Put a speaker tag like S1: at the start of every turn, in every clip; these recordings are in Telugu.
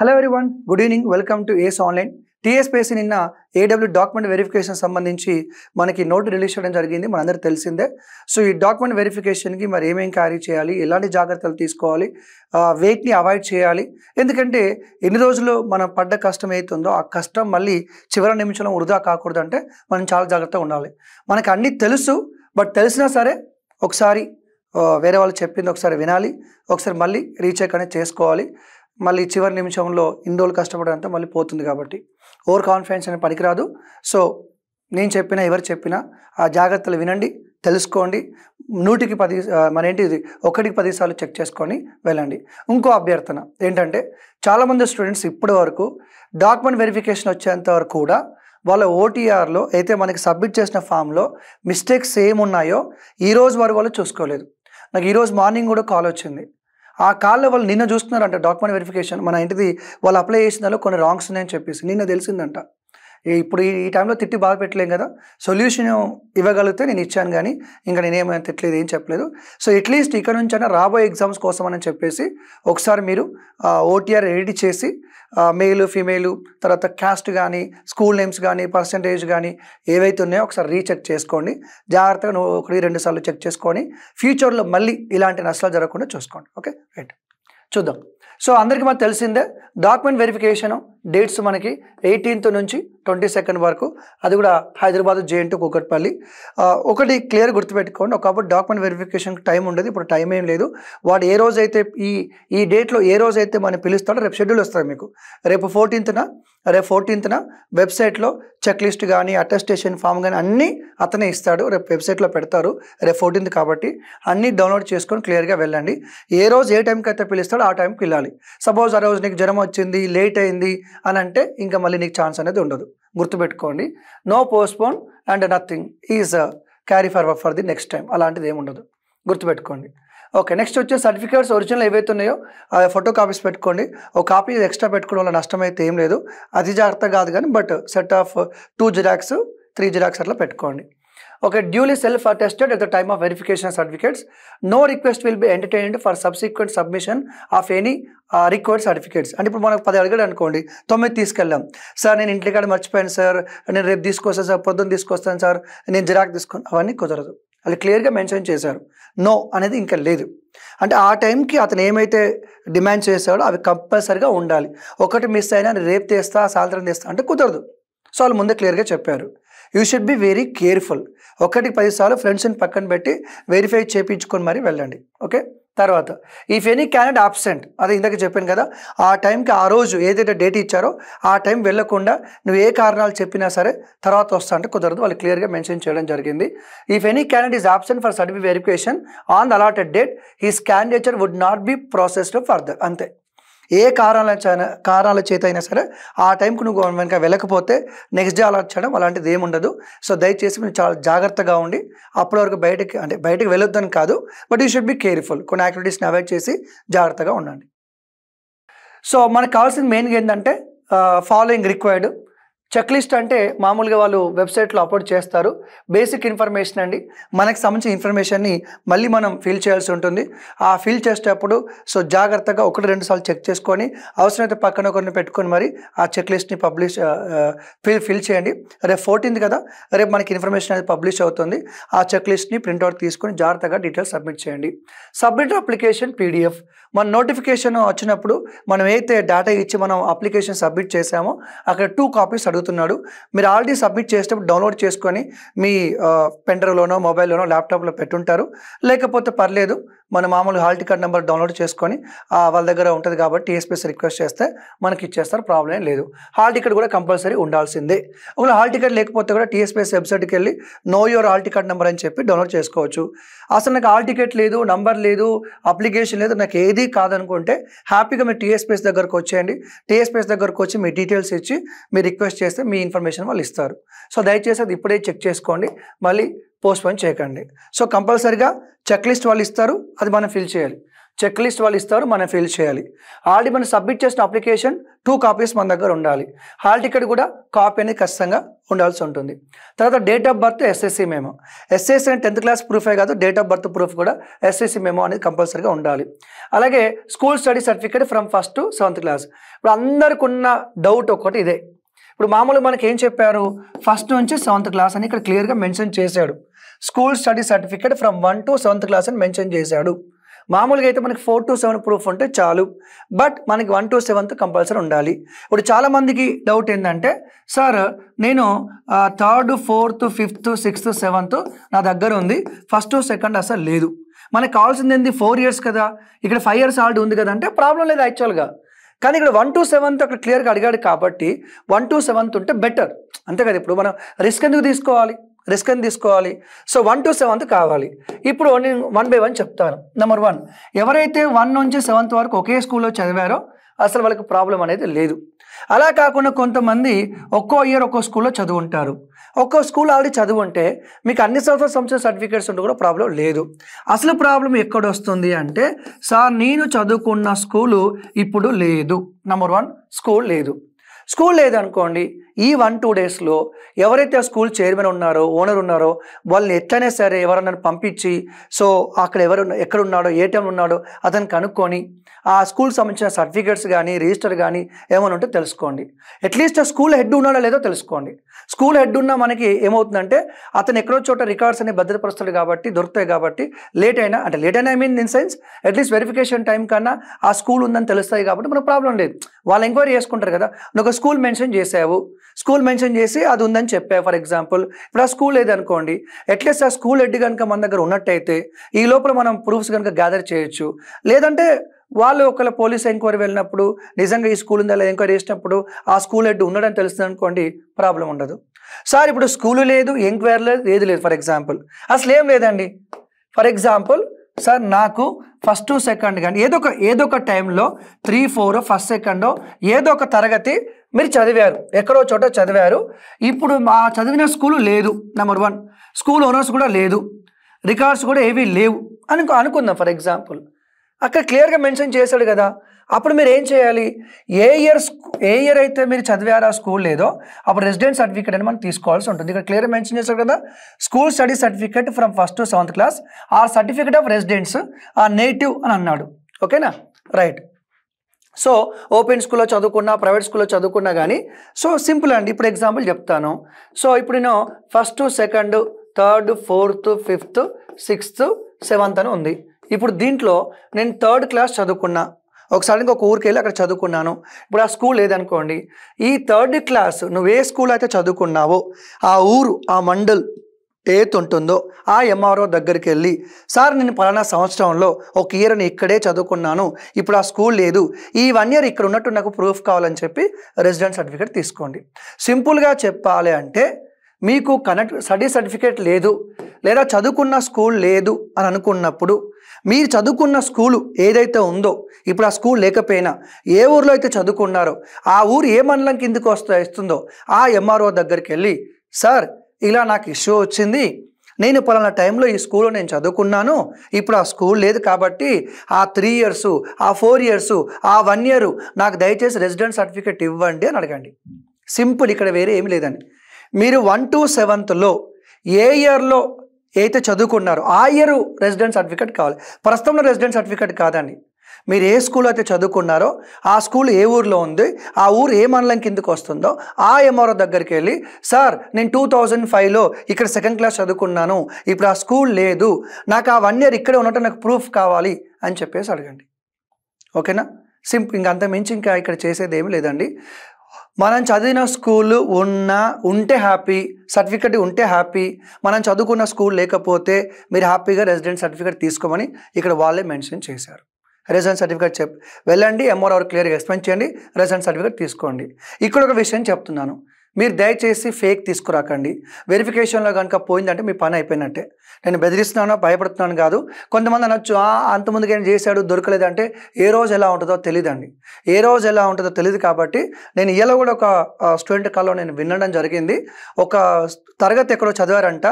S1: Hello one good evening welcome to ace online TSPSC నిన్న ఏడబ్ల్యూ డాక్యుమెంట్ వెరిఫికేషన్ సంబంధించి మనకి నోటు రిలీజ్ చేయడం జరిగింది మనందరూ తెలిసిందే సో ఈ డాక్యుమెంట్ వెరిఫికేషన్కి మరి ఏమేమి క్యారీ చేయాలి ఎలాంటి జాగ్రత్తలు తీసుకోవాలి వెయిట్ని అవాయిడ్ చేయాలి ఎందుకంటే ఎన్ని రోజులు మనం పడ్డ కష్టం అవుతుందో ఆ కష్టం మళ్ళీ చివరి నిమిషంలో వృధా కాకూడదంటే మనం చాలా జాగ్రత్తగా ఉండాలి మనకు అన్నీ తెలుసు బట్ తెలిసినా సరే ఒకసారి వేరే వాళ్ళు చెప్పింది ఒకసారి వినాలి ఒకసారి మళ్ళీ రీచెక్ అనేది చేసుకోవాలి మళ్ళీ చివరి నిమిషంలో ఇన్ని రోజులు మళ్ళీ పోతుంది కాబట్టి ఓవర్ కాన్ఫిడెన్స్ అనే పనికిరాదు సో నేను చెప్పినా ఎవరు చెప్పినా ఆ జాగ్రత్తలు వినండి తెలుసుకోండి నూటికి పది మన ఏంటి ఇది ఒకటికి పదిసార్లు చెక్ చేసుకొని వెళ్ళండి ఇంకో అభ్యర్థన ఏంటంటే చాలామంది స్టూడెంట్స్ ఇప్పటి వరకు డాక్యుమెంట్ వెరిఫికేషన్ వచ్చేంత వరకు కూడా వాళ్ళ ఓటీఆర్లో అయితే మనకి సబ్మిట్ చేసిన ఫామ్లో మిస్టేక్స్ ఏమున్నాయో ఈరోజు వరకు వాళ్ళు చూసుకోలేదు నాకు ఈరోజు మార్నింగ్ కూడా కాల్ వచ్చింది ఆ కాల్లో వాళ్ళు నిన్న చూస్తున్నారంట డాక్యుమెంట్ వెరిఫికేషన్ మన ఇంటిది వాళ్ళు అప్లై చేసిన కొన్ని రాంగ్స్ ఉన్నాయని చెప్పేసి నిన్న తెలిసిందంట ఇప్పుడు ఈ టైంలో తిట్టి బాధ పెట్టలేం కదా సొల్యూషన్ ఇవ్వగలిగితే నేను ఇచ్చాను కానీ ఇంకా నేనేమైనా తిట్టలేదు ఏం చెప్పలేదు సో అట్లీస్ట్ ఇక్కడ నుంచి అయినా రాబోయే ఎగ్జామ్స్ కోసం అని చెప్పేసి ఒకసారి మీరు ఓటీఆర్ రెడీ చేసి మేలు ఫీమేలు తర్వాత క్యాస్ట్ కానీ స్కూల్ నేమ్స్ కానీ పర్సంటేజ్ కానీ ఏవైతే ఉన్నాయో ఒకసారి రీచెక్ చేసుకోండి జాగ్రత్తగా నువ్వు ఒకటి రెండు సార్లు చెక్ చేసుకొని ఫ్యూచర్లో మళ్ళీ ఇలాంటి నష్టాలు జరగకుండా చూసుకోండి ఓకే రైట్ చూద్దాం సో అందరికీ మాకు తెలిసిందే డాక్యుమెంట్ వెరిఫికేషను డేట్స్ మనకి ఎయిటీన్త్ నుంచి ట్వంటీ సెకండ్ వరకు అది కూడా హైదరాబాద్ టూ కూకట్పల్లి ఒకటి క్లియర్ గుర్తుపెట్టుకోండి ఒకప్పుడు డాక్యుమెంట్ వెరిఫికేషన్ టైం ఉండదు ఇప్పుడు టైం ఏం లేదు వాడు ఏ రోజైతే ఈ ఈ డేట్లో ఏ రోజైతే మనం పిలుస్తాడో రేపు షెడ్యూల్ వస్తాయి మీకు రేపు ఫోర్టీన్త్న రేపు ఫోర్టీన్త్న వెబ్సైట్లో చెక్ లిస్ట్ కానీ అటెస్టేషన్ ఫామ్ కానీ అన్నీ అతనే ఇస్తాడు రేపు వెబ్సైట్లో పెడతారు రేపు ఫోర్టీన్త్ కాబట్టి అన్నీ డౌన్లోడ్ చేసుకొని క్లియర్గా వెళ్ళండి ఏ రోజు ఏ టైంకి అయితే పిలుస్తాడో ఆ టైంకి వెళ్ళాలి సపోజ్ ఆ రోజు నీకు జ్వరం వచ్చింది లేట్ అయింది అని అంటే ఇంకా మళ్ళీ నీకు ఛాన్స్ అనేది ఉండదు గుర్తుపెట్టుకోండి no postpone and nothing is carry for for the next time అలాంటిది ఏమి ఉండదు గుర్తుపెట్టుకోండి ఓకే నెక్స్ట్ వచ్చే సర్టిఫికేట్స్ ఒరిజినల్ ఏవైతే ఉన్నాయో అవి ఫోటో కాపీస్ పెట్టుకోండి ఒక కాపీ ఎక్స్ట్రా పెట్టుకోవడం వల్ల నష్టం అయితే ఏం లేదు అది జాగ్రత్త కాదు కానీ but set of two xerox three xerox అట్లా పెట్టుకోండి okay duly self attested at the time of verification of certificates. No request will be entertained for subsequent submission of any uh, required certificates. And ఇప్పుడు మనకు పది అడిగాడు అనుకోండి తొమ్మిది తీసుకెళ్ళాం సార్ నేను ఇంటి కాడ మర్చిపోయాను సార్ నేను రేపు తీసుకొస్తాను సార్ పొద్దున్న తీసుకొస్తాను సార్ నేను జిరాక్ తీసుకొని అవన్నీ కుదరదు అది క్లియర్గా మెన్షన్ చేశారు నో అనేది ఇంకా లేదు అంటే ఆ టైంకి అతను ఏమైతే డిమాండ్ చేస్తాడో అవి కంపల్సరిగా ఉండాలి ఒకటి మిస్ అయినా రేపు తీస్తా సాయంత్రం తెస్తా అంటే కుదరదు సో వాళ్ళు ముందే క్లియర్గా చెప్పారు you should be very careful ఒకటి పదిసార్లు ఫ్రెండ్స్ని పక్కన పెట్టి వెరిఫై చేయించుకొని మరీ వెళ్ళండి ఓకే తర్వాత ఇఫ్ ఎనీ క్యానెట్ ఆబ్సెంట్ అదే ఇందాక చెప్పాను కదా ఆ టైంకి ఆ రోజు ఏదైతే డేట్ ఇచ్చారో ఆ టైం వెళ్లకుండా నువ్వు ఏ కారణాలు చెప్పినా సరే తర్వాత వస్తా అంటే కుదరదు వాళ్ళు క్లియర్గా మెన్షన్ చేయడం జరిగింది if any candidate is absent for certificate verification on the allotted date his candidature would not be processed further అంతే ఏ కారణాల కారణాల చేత అయినా సరే ఆ టైంకు నువ్వు వెనక వెళ్ళకపోతే నెక్స్ట్ డే అలా చేయడం అలాంటిది ఏముండదు సో దయచేసి మీరు చాలా జాగ్రత్తగా ఉండి అప్పటి వరకు బయటకి అంటే బయటకు వెళ్ళొద్దని కాదు but you should be careful కొన్ని యాక్టివిటీస్ని అవాయిడ్ చేసి జాగ్రత్తగా ఉండండి సో మనకు కావాల్సింది మెయిన్గా ఏంటంటే following uh, required check list అంటే మామూలుగా వాళ్ళు వెబ్సైట్లో అప్లోడ్ చేస్తారు బేసిక్ ఇన్ఫర్మేషన్ అండి మనకు సంబంధించిన ఇన్ఫర్మేషన్ని మళ్ళీ మనం ఫిల్ చేయాల్సి ఉంటుంది ఆ ఫిల్ చేసేటప్పుడు సో జాగ్రత్తగా ఒకటి రెండు సార్లు చెక్ చేసుకొని అవసరమైతే పక్కన ఒకరిని పెట్టుకొని మరి ఆ చెక్ లిస్ట్ని పబ్లిష్ ఫిల్ ఫిల్ చేయండి రేపు ఫోర్టీన్త్ కదా రేపు మనకి ఇన్ఫర్మేషన్ అనేది పబ్లిష్ అవుతుంది ఆ చెక్ లిస్ట్ని ప్రింట్అవుట్ తీసుకొని జాగ్రత్తగా డీటెయిల్స్ సబ్మిట్ చేయండి సబ్మిట్ అప్లికేషన్ పీడిఎఫ్ మన నోటిఫికేషన్ వచ్చినప్పుడు మనం అయితే డేటా ఇచ్చి మనం అప్లికేషన్ సబ్మిట్ చేసామో అక్కడ టూ కాపీస్ అడుగుతాం అడుగుతున్నాడు మీరు ఆల్రెడీ సబ్మిట్ చేసేటప్పుడు డౌన్లోడ్ చేసుకొని మీ పెండర్లోనో మొబైల్లోనో ల్యాప్టాప్లో పెట్టుంటారు లేకపోతే పర్లేదు మన మామూలు హాల్ టికెట్ నెంబర్ డౌన్లోడ్ చేసుకొని వాళ్ళ దగ్గర ఉంటుంది కాబట్టి టీఎస్పీఎస్ రిక్వెస్ట్ చేస్తే మనకి ఇచ్చేస్తారు ప్రాబ్లం లేదు హాల్ టికెట్ కూడా కంపల్సరీ ఉండాల్సిందే ఒకవేళ హాల్ టికెట్ లేకపోతే కూడా టీఎస్పీఎస్ వెబ్సైట్కి వెళ్ళి know your hall ticket number అని చెప్పి డౌన్లోడ్ చేసుకోవచ్చు అసలు నాకు హాల్ టికెట్ లేదు నంబర్ లేదు అప్లికేషన్ లేదు నాకు ఏది కాదనుకుంటే హ్యాపీగా మీరు టీఎస్పీఎస్ దగ్గరకు వచ్చేయండి టీఎస్పీఎస్ దగ్గరకు వచ్చి మీ డీటెయిల్స్ ఇచ్చి మీ రిక్వెస్ట్ చేస్తే మీ ఇన్ఫర్మేషన్ వాళ్ళు ఇస్తారు సో దయచేసి అది ఇప్పుడే చెక్ చేసుకోండి మళ్ళీ పోస్ట్పోన్ చేయకండి సో కంపల్సరిగా చెక్ లిస్ట్ వాళ్ళు ఇస్తారు అది మనం ఫిల్ చేయాలి చెక్ లిస్ట్ వాళ్ళు ఇస్తారు మనం ఫిల్ చేయాలి ఆల్రెడీ మనం సబ్మిట్ చేసిన అప్లికేషన్ టూ కాపీస్ మన దగ్గర ఉండాలి హాల్ టికెట్ కూడా కాపీ అనేది ఖచ్చితంగా ఉండాల్సి ఉంటుంది తర్వాత డేట్ ఆఫ్ బర్త్ ఎస్ఎస్సి మేము ఎస్ఎస్సి అంటే టెన్త్ క్లాస్ ప్రూఫే కాదు డేట్ ఆఫ్ బర్త్ ప్రూఫ్ కూడా ఎస్ఎస్సి మేము అనేది కంపల్సరీగా ఉండాలి అలాగే school study certificate from first to seventh class ఇప్పుడు అందరికి ఉన్న డౌట్ ఒకటి ఇదే ఇప్పుడు మామూలుగా మనకి ఏం చెప్పారు ఫస్ట్ నుంచి సెవెంత్ క్లాస్ అని ఇక్కడ క్లియర్గా మెన్షన్ చేశాడు school study certificate from one to seventh class అని మెన్షన్ చేశాడు మామూలుగా అయితే మనకి ఫోర్ టు సెవెన్ ప్రూఫ్ ఉంటే చాలు బట్ మనకి వన్ టు సెవెన్త్ కంపల్సరీ ఉండాలి ఇప్పుడు చాలామందికి డౌట్ ఏంటంటే సార్ నేను third fourth fifth sixth seventh నా దగ్గర ఉంది ఫస్ట్ సెకండ్ అసలు లేదు మనకు కావాల్సింది ఏంది ఫోర్ ఇయర్స్ కదా ఇక్కడ ఫైవ్ ఇయర్స్ ఆల్రెడీ ఉంది కదా అంటే ప్రాబ్లం లేదు యాక్చువల్గా కానీ ఇక్కడ వన్ టు సెవెంత్ అక్కడ క్లియర్గా అడిగాడు కాబట్టి వన్ టు సెవెంత్ ఉంటే బెటర్ అంతే కదా ఇప్పుడు మనం రిస్క్ ఎందుకు తీసుకోవాలి రిస్క్ ఎందుకు తీసుకోవాలి సో వన్ టు సెవెంత్ కావాలి ఇప్పుడు నేను వన్ బై వన్ చెప్తాను నెంబర్ వన్ ఎవరైతే వన్ నుంచి సెవెంత్ వరకు ఒకే స్కూల్లో చదివారో అసలు వాళ్ళకి ప్రాబ్లం అనేది లేదు అలా కాకుండా కొంతమంది ఒక్కో ఇయర్ ఒక్కో స్కూల్లో ఉంటారు ఒక్కో స్కూల్ ఆల్రెడీ ఉంటే మీకు అన్ని సంవత్సరాల సంవత్సరం సర్టిఫికేట్స్ ఉంటే కూడా ప్రాబ్లం లేదు అసలు ప్రాబ్లం ఎక్కడ వస్తుంది అంటే సార్ నేను చదువుకున్న స్కూలు ఇప్పుడు లేదు నెంబర్ వన్ స్కూల్ లేదు స్కూల్ లేదనుకోండి ఈ వన్ టూ డేస్లో ఎవరైతే స్కూల్ చైర్మన్ ఉన్నారో ఓనర్ ఉన్నారో వాళ్ళని ఎట్లనే సరే ఎవరన్నా పంపించి సో అక్కడ ఎవరు ఉన్నాడో ఏ టైంలో ఉన్నాడో అతను కనుక్కొని ఆ స్కూల్ సంబంధించిన సర్టిఫికేట్స్ కానీ రిజిస్టర్ కానీ ఏమైనా ఉంటే తెలుసుకోండి అట్లీస్ట్ స్కూల్ హెడ్ ఉన్నాడో లేదో తెలుసుకోండి స్కూల్ హెడ్ ఉన్న మనకి ఏమవుతుందంటే అతను ఎక్కడో చోట రికార్డ్స్ అనేవి భద్రపరుస్తాడు కాబట్టి దొరుకుతాయి కాబట్టి లేట్ అయినా అంటే లేట్ అయినా I mean in sense at least verification time కన్నా ఆ స్కూల్ ఉందని తెలుస్తాయి కాబట్టి మనకు ప్రాబ్లం లేదు వాళ్ళు ఎంక్వైరీ చేసుకుంటారు కదా ఒక స్కూల్ మెన్షన్ చేసావు స్కూల్ మెన్షన్ చేసి అది ఉందని చెప్పావు ఫర్ ఎగ్జాంపుల్ ఇప్పుడు ఆ స్కూల్ లేదనుకోండి ఎట్లీస్ట్ ఆ స్కూల్ హెడ్ కనుక మన దగ్గర ఉన్నట్టయితే ఈ లోపల మనం ప్రూఫ్స్ కనుక గ్యాదర్ చేయొచ్చు లేదంటే వాళ్ళు ఒకళ్ళ పోలీస్ ఎంక్వైరీ వెళ్ళినప్పుడు నిజంగా ఈ స్కూల్ ఉందా లేదా ఎంక్వైరీ చేసినప్పుడు ఆ స్కూల్ హెడ్ ఉండడం తెలుస్తుంది అనుకోండి ప్రాబ్లం ఉండదు సార్ ఇప్పుడు స్కూలు లేదు ఎంక్వైరీ లేదు ఏది లేదు ఫర్ ఎగ్జాంపుల్ అసలు ఏం లేదండి ఫర్ ఎగ్జాంపుల్ సార్ నాకు ఫస్ట్ సెకండ్ కానీ ఏదో ఒక ఏదో ఒక టైంలో త్రీ ఫోర్ ఫస్ట్ సెకండ్ ఏదో ఒక తరగతి మీరు చదివారు ఎక్కడో చోట చదివారు ఇప్పుడు మా చదివిన స్కూల్ లేదు నెంబర్ వన్ స్కూల్ ఓనర్స్ కూడా లేదు రికార్డ్స్ కూడా ఏవీ లేవు అనుకు అనుకుందాం ఫర్ ఎగ్జాంపుల్ అక్కడ క్లియర్గా మెన్షన్ చేశాడు కదా అప్పుడు మీరు ఏం చేయాలి ఏ ఇయర్ ఏ ఇయర్ అయితే మీరు చదివారా స్కూల్ లేదో అప్పుడు రెసిడెంట్ సర్టిఫికేట్ అని మనం తీసుకోవాల్సి ఉంటుంది ఇక్కడ క్లియర్గా మెన్షన్ చేశారు కదా school study certificate from first to seventh class ఆ సర్టిఫికేట్ ఆఫ్ రెసిడెన్స్ ఆ నేటివ్ అని అన్నాడు ఓకేనా రైట్ సో ఓపెన్ స్కూల్లో చదువుకున్నా ప్రైవేట్ స్కూల్లో చదువుకున్నా కానీ సో సింపుల్ అండి ఇప్పుడు ఎగ్జాంపుల్ చెప్తాను సో ఇప్పుడు నేను first second third fourth fifth sixth seventh అని ఉంది ఇప్పుడు దీంట్లో నేను థర్డ్ క్లాస్ చదువుకున్నా ఒకసారి ఇంకొక ఊరికి వెళ్ళి అక్కడ చదువుకున్నాను ఇప్పుడు ఆ స్కూల్ లేదనుకోండి ఈ థర్డ్ క్లాస్ నువ్వు ఏ స్కూల్ అయితే చదువుకున్నావో ఆ ఊరు ఆ మండల్ ఏత్ ఉంటుందో ఆ ఎంఆర్ఓ దగ్గరికి వెళ్ళి సార్ నేను పలానా సంవత్సరంలో ఒక ఇయర్ నేను ఇక్కడే చదువుకున్నాను ఇప్పుడు ఆ స్కూల్ లేదు ఈ వన్ ఇయర్ ఇక్కడ ఉన్నట్టు నాకు ప్రూఫ్ కావాలని చెప్పి రెసిడెంట్ సర్టిఫికేట్ తీసుకోండి సింపుల్గా చెప్పాలి అంటే మీకు కనెక్ట్ స్టడీ సర్టిఫికేట్ లేదు లేదా చదువుకున్న స్కూల్ లేదు అని అనుకున్నప్పుడు మీరు చదువుకున్న స్కూలు ఏదైతే ఉందో ఇప్పుడు ఆ స్కూల్ లేకపోయినా ఏ ఊరిలో అయితే చదువుకున్నారో ఆ ఊరు ఏ మండలం కిందకు వస్తా ఇస్తుందో ఆ ఎంఆర్ఓ దగ్గరికి వెళ్ళి సార్ ఇలా నాకు ఇష్యూ వచ్చింది నేను పలానా టైంలో ఈ స్కూల్లో నేను చదువుకున్నాను ఇప్పుడు ఆ స్కూల్ లేదు కాబట్టి ఆ త్రీ ఇయర్స్ ఆ ఫోర్ ఇయర్స్ ఆ వన్ ఇయర్ నాకు దయచేసి రెసిడెంట్ సర్టిఫికేట్ ఇవ్వండి అని అడగండి సింపుల్ ఇక్కడ వేరే ఏమి లేదండి మీరు వన్ టు సెవెంత్లో ఏ ఇయర్లో అయితే చదువుకున్నారో ఆ ఇయర్ రెసిడెంట్ సర్టిఫికేట్ కావాలి ప్రస్తుతంలో రెసిడెంట్ సర్టిఫికేట్ కాదండి మీరు ఏ స్కూల్ అయితే చదువుకున్నారో ఆ స్కూల్ ఏ ఊర్లో ఉంది ఆ ఊరు ఏ మండలం కిందకు వస్తుందో ఆ ఎంఆర్ఓ దగ్గరికి వెళ్ళి సార్ నేను టూ థౌజండ్ ఫైవ్లో ఇక్కడ సెకండ్ క్లాస్ చదువుకున్నాను ఇప్పుడు ఆ స్కూల్ లేదు నాకు ఆ వన్ ఇయర్ ఇక్కడే ఉన్నట్టు నాకు ప్రూఫ్ కావాలి అని చెప్పేసి అడగండి ఓకేనా సింపుల్ ఇంకంత మించి ఇంకా ఇక్కడ చేసేది ఏమి లేదండి మనం చదివిన స్కూల్ ఉన్నా ఉంటే హ్యాపీ సర్టిఫికెట్ ఉంటే హ్యాపీ మనం చదువుకున్న స్కూల్ లేకపోతే మీరు హ్యాపీగా రెసిడెంట్ సర్టిఫికేట్ తీసుకోమని ఇక్కడ వాళ్ళే మెన్షన్ చేశారు రెసిడెంట్ సర్టిఫికేట్ చెప్ వెళ్ళండి ఎంఆర్ఆర్ క్లియర్గా ఎక్స్ప్లెయిన్ చేయండి రెసిడెంట్ సర్టిఫికేట్ తీసుకోండి ఇక్కడ ఒక విషయం చెప్తున్నాను మీరు దయచేసి ఫేక్ తీసుకురాకండి వెరిఫికేషన్లో కనుక పోయిందంటే మీ పని అయిపోయినట్టే నేను బెదిరిస్తున్నాను భయపడుతున్నాను కాదు కొంతమంది అనొచ్చు అంతముందుగా ఏం చేశాడు దొరకలేదంటే ఏ రోజు ఎలా ఉంటుందో తెలియదండి ఏ రోజు ఎలా ఉంటుందో తెలియదు కాబట్టి నేను ఇలా కూడా ఒక స్టూడెంట్ కాల్లో నేను వినడం జరిగింది ఒక తరగతి ఎక్కడో చదివారంట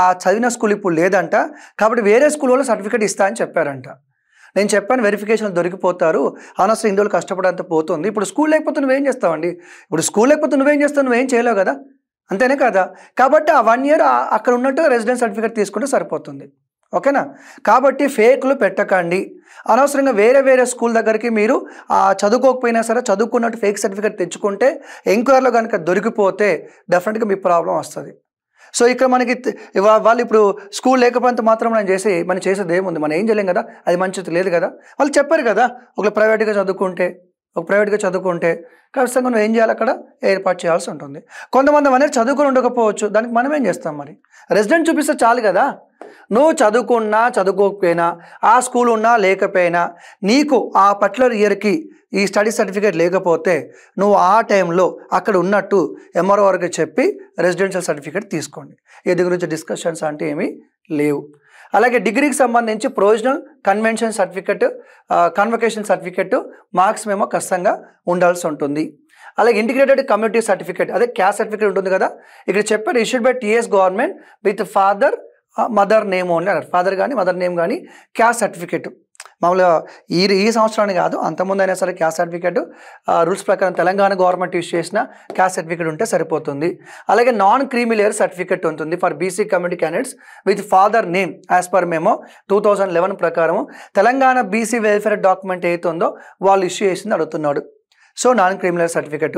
S1: ఆ చదివిన స్కూల్ ఇప్పుడు లేదంట కాబట్టి వేరే స్కూల్ వాళ్ళు సర్టిఫికేట్ ఇస్తా అని చెప్పారంట నేను చెప్పాను వెరిఫికేషన్ దొరికిపోతారు అనవసరం ఇందులో కష్టపడంత పోతుంది ఇప్పుడు స్కూల్ లేకపోతే నువ్వేం చేస్తావండి ఇప్పుడు స్కూల్ లేకపోతే నువ్వేం చేస్తావు నువ్వేం చేయలేవు కదా అంతేనే కదా కాబట్టి ఆ వన్ ఇయర్ అక్కడ ఉన్నట్టుగా రెసిడెన్స్ సర్టిఫికేట్ తీసుకుంటే సరిపోతుంది ఓకేనా కాబట్టి ఫేక్లు పెట్టకండి అనవసరంగా వేరే వేరే స్కూల్ దగ్గరికి మీరు చదువుకోకపోయినా సరే చదువుకున్నట్టు ఫేక్ సర్టిఫికేట్ తెచ్చుకుంటే ఎంక్వైరీలో కనుక దొరికిపోతే డెఫినెట్గా మీ ప్రాబ్లం వస్తుంది సో ఇక్కడ మనకి వాళ్ళు ఇప్పుడు స్కూల్ లేకపోతే మాత్రం మనం చేసే మనం చేసేది ఏముంది మనం ఏం చేయలేం కదా అది మంచిది లేదు కదా వాళ్ళు చెప్పారు కదా ఒకళ్ళు ప్రైవేట్గా చదువుకుంటే ఒక ప్రైవేట్గా చదువుకుంటే ఖచ్చితంగా నువ్వు ఏం చేయాలి అక్కడ ఏర్పాటు చేయాల్సి ఉంటుంది కొంతమంది అనేది చదువుకుని ఉండకపోవచ్చు దానికి మనం ఏం చేస్తాం మరి రెసిడెంట్ చూపిస్తే చాలు కదా నువ్వు చదువుకున్నా చదువుకోకపోయినా ఆ స్కూల్ ఉన్నా లేకపోయినా నీకు ఆ పర్టికులర్ ఇయర్కి ఈ స్టడీ సర్టిఫికేట్ లేకపోతే నువ్వు ఆ టైంలో అక్కడ ఉన్నట్టు ఎంఆర్ఓ వరకు చెప్పి రెసిడెన్షియల్ సర్టిఫికేట్ తీసుకోండి ఇది గురించి డిస్కషన్స్ అంటే ఏమీ లేవు అలాగే డిగ్రీకి సంబంధించి provisional convention certificate convocation certificate marks మేము ఖచ్చితంగా ఉండాల్సి ఉంటుంది అలాగే ఇంటిగ్రేటెడ్ కమ్యూనిటీ సర్టిఫికేట్ అదే క్యాస్ట్ సర్టిఫికేట్ ఉంటుంది కదా ఇక్కడ చెప్పారు issued by TS government with father mother name only father కానీ మదర్ నేమ్ కానీ క్యాస్ట్ సర్టిఫికేట్ మామూలుగా ఈ ఈ సంవత్సరాన్ని కాదు అంతకుముందు అయినా సరే క్యాస్ట్ సర్టిఫికేట్ రూల్స్ ప్రకారం తెలంగాణ గవర్నమెంట్ ఇష్యూ చేసిన క్యాస్ట్ సర్టిఫికేట్ ఉంటే సరిపోతుంది అలాగే నాన్ క్రీమిలేయర్ సర్టిఫికేట్ ఉంటుంది for BC community candidates with father name as per మేము టూ థౌజండ్ లెవెన్ ప్రకారం తెలంగాణ బీసీ వెల్ఫేర్ డాక్యుమెంట్ ఏదైతే ఉందో వాళ్ళు ఇష్యూ చేసింది అడుగుతున్నాడు సో నాన్ క్రిమినల్ సర్టిఫికెట్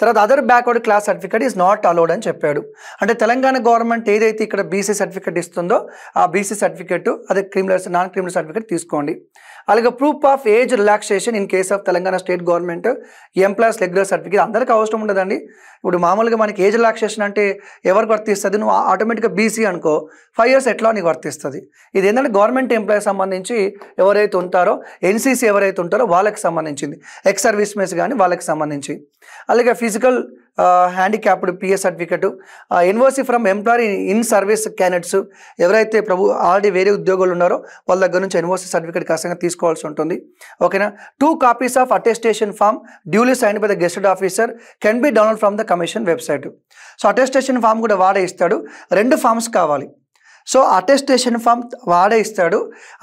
S1: తర్వాత other backward class certificate is not allowed అని చెప్పాడు అంటే తెలంగాణ గవర్నమెంట్ ఏదైతే ఇక్కడ బీసీ సర్టిఫికేట్ ఇస్తుందో ఆ బీసీ సర్టిఫికేట్ అదే క్రిమినల్ నాన్ క్రిమినల్ సర్టిఫికేట్ తీసుకోండి అలాగే proof of age relaxation in case of Telangana state government employees regular certificate అందరికీ అవసరం ఉండదండి ఇప్పుడు మామూలుగా మనకి ఏజ్ రిలాక్సేషన్ అంటే ఎవరికి వర్తిస్తుంది నువ్వు ఆటోమేటిక్గా బీసీ అనుకో ఫైవ్ ఇయర్స్ ఎట్లా నీకు వర్తిస్తుంది ఇది ఏంటంటే గవర్నమెంట్ ఎంప్లాయీస్ సంబంధించి ఎవరైతే ఉంటారో ఎన్సీసీ ఎవరైతే ఉంటారో వాళ్ళకి సంబంధించింది ఎక్స్ సర్వీస్ మెన్స్ కానీ వాళ్ళకి సంబంధించి అలాగే physical handicapped PS certificate NOC from employee in service candidates ఎవరైతే ప్రభు ఆల్రెడీ వేరే ఉద్యోగులు ఉన్నారో వాళ్ళ దగ్గర నుంచి ఎన్ఓసి సర్టిఫికేట్ ఖచ్చితంగా తీసుకోవాల్సి ఉంటుంది ఓకేనా two copies of attestation form duly sign by the gazetted officer can be download from the commission website so attestation form కూడా వాడే ఇస్తాడు రెండు ఫామ్స్ కావాలి సో అటెస్టేషన్ ఫామ్ వాడే ఇస్తాడు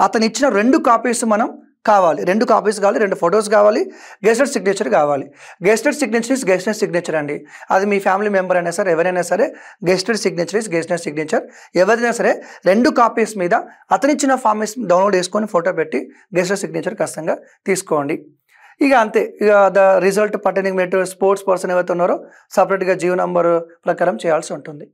S1: అతను ఇచ్చిన రెండు కాపీస్ మనం కావాలి రెండు కాపీస్ కావాలి రెండు ఫొటోస్ కావాలి గెస్టెడ్ సిగ్నేచర్ కావాలి gazetted signature is gazetted signature అండి అది మీ ఫ్యామిలీ మెంబర్ అయినా సరే ఎవరైనా సరే gazetted signature is gazetted signature ఎవరైనా సరే రెండు కాపీస్ మీద అతనిచ్చిన ఫామ్స్ డౌన్లోడ్ చేసుకొని ఫోటో పెట్టి గెస్టెడ్ సిగ్నేచర్ ఖచ్చితంగా తీసుకోండి ఇక అంతే ఇక the result pertaining met sports person ఎవరైతే ఉన్నారో సపరేట్గా జియో నంబర్ ప్రకారం చేయాల్సి ఉంటుంది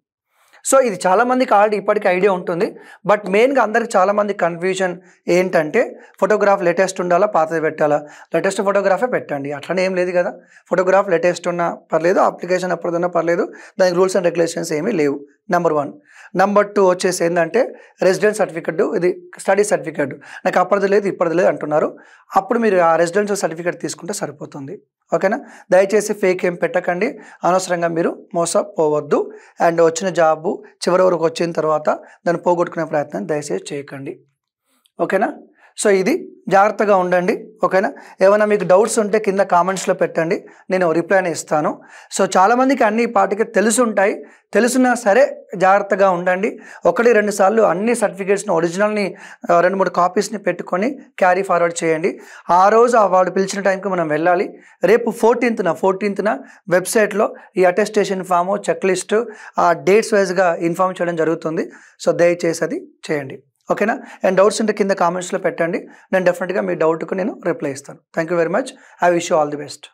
S1: సో ఇది చాలామందికి ఆల్రెడీ ఇప్పటికీ ఐడియా ఉంటుంది బట్ మెయిన్గా అందరికి చాలామంది కన్ఫ్యూజన్ ఏంటంటే ఫోటోగ్రాఫ్ లేటెస్ట్ ఉండాలా పాతది పెట్టాలా లేటెస్ట్ ఫోటోగ్రాఫే పెట్టండి అట్లనే ఏం లేదు కదా ఫోటోగ్రాఫ్ లేటెస్ట్ ఉన్నా పర్లేదు అప్లికేషన్ అప్పుడు ఉన్నా పర్లేదు దానికి రూల్స్ అండ్ రెగ్యులేషన్స్ ఏమీ లేవు నెంబర్ వన్ నెంబర్ టూ వచ్చేసి ఏంటంటే రెసిడెన్స్ సర్టిఫికెట్ ఇది స్టడీ సర్టిఫికెట్ నాకు అప్పటిది లేదు ఇప్పటిది లేదు అంటున్నారు అప్పుడు మీరు ఆ రెసిడెన్షియల్ సర్టిఫికేట్ తీసుకుంటే సరిపోతుంది ఓకేనా దయచేసి ఫేక్ ఏం పెట్టకండి అనవసరంగా మీరు మోసపోవద్దు అండ్ వచ్చిన జాబు చివరి వరకు వచ్చిన తర్వాత దాన్ని పోగొట్టుకునే ప్రయత్నం దయచేసి చేయకండి ఓకేనా సో ఇది జాగ్రత్తగా ఉండండి ఓకేనా ఏమైనా మీకు డౌట్స్ ఉంటే కింద కామెంట్స్లో పెట్టండి నేను రిప్లైని ఇస్తాను సో చాలామందికి అన్ని పాటికి తెలుసుంటాయి తెలిసినా సరే జాగ్రత్తగా ఉండండి ఒకటి రెండు సార్లు అన్ని సర్టిఫికేట్స్ని ఒరిజినల్ని రెండు మూడు కాపీస్ని పెట్టుకొని క్యారీ ఫార్వర్డ్ చేయండి ఆ రోజు ఆ వాడు పిలిచిన టైంకి మనం వెళ్ళాలి రేపు ఫోర్టీన్త్న ఫోర్టీన్త్న వెబ్సైట్లో ఈ అటెస్టేషన్ ఫాము చెక్ ఆ డేట్స్ వైజ్గా ఇన్ఫామ్ చేయడం జరుగుతుంది సో దయచేసి అది చేయండి ఓకేనా అండ్ డౌట్స్ ఉంటే కింద కామెంట్స్లో పెట్టండి నేను డెఫినెట్గా మీ డౌట్కు నేను రిప్లై ఇస్తాను thank you very much I wish you all the best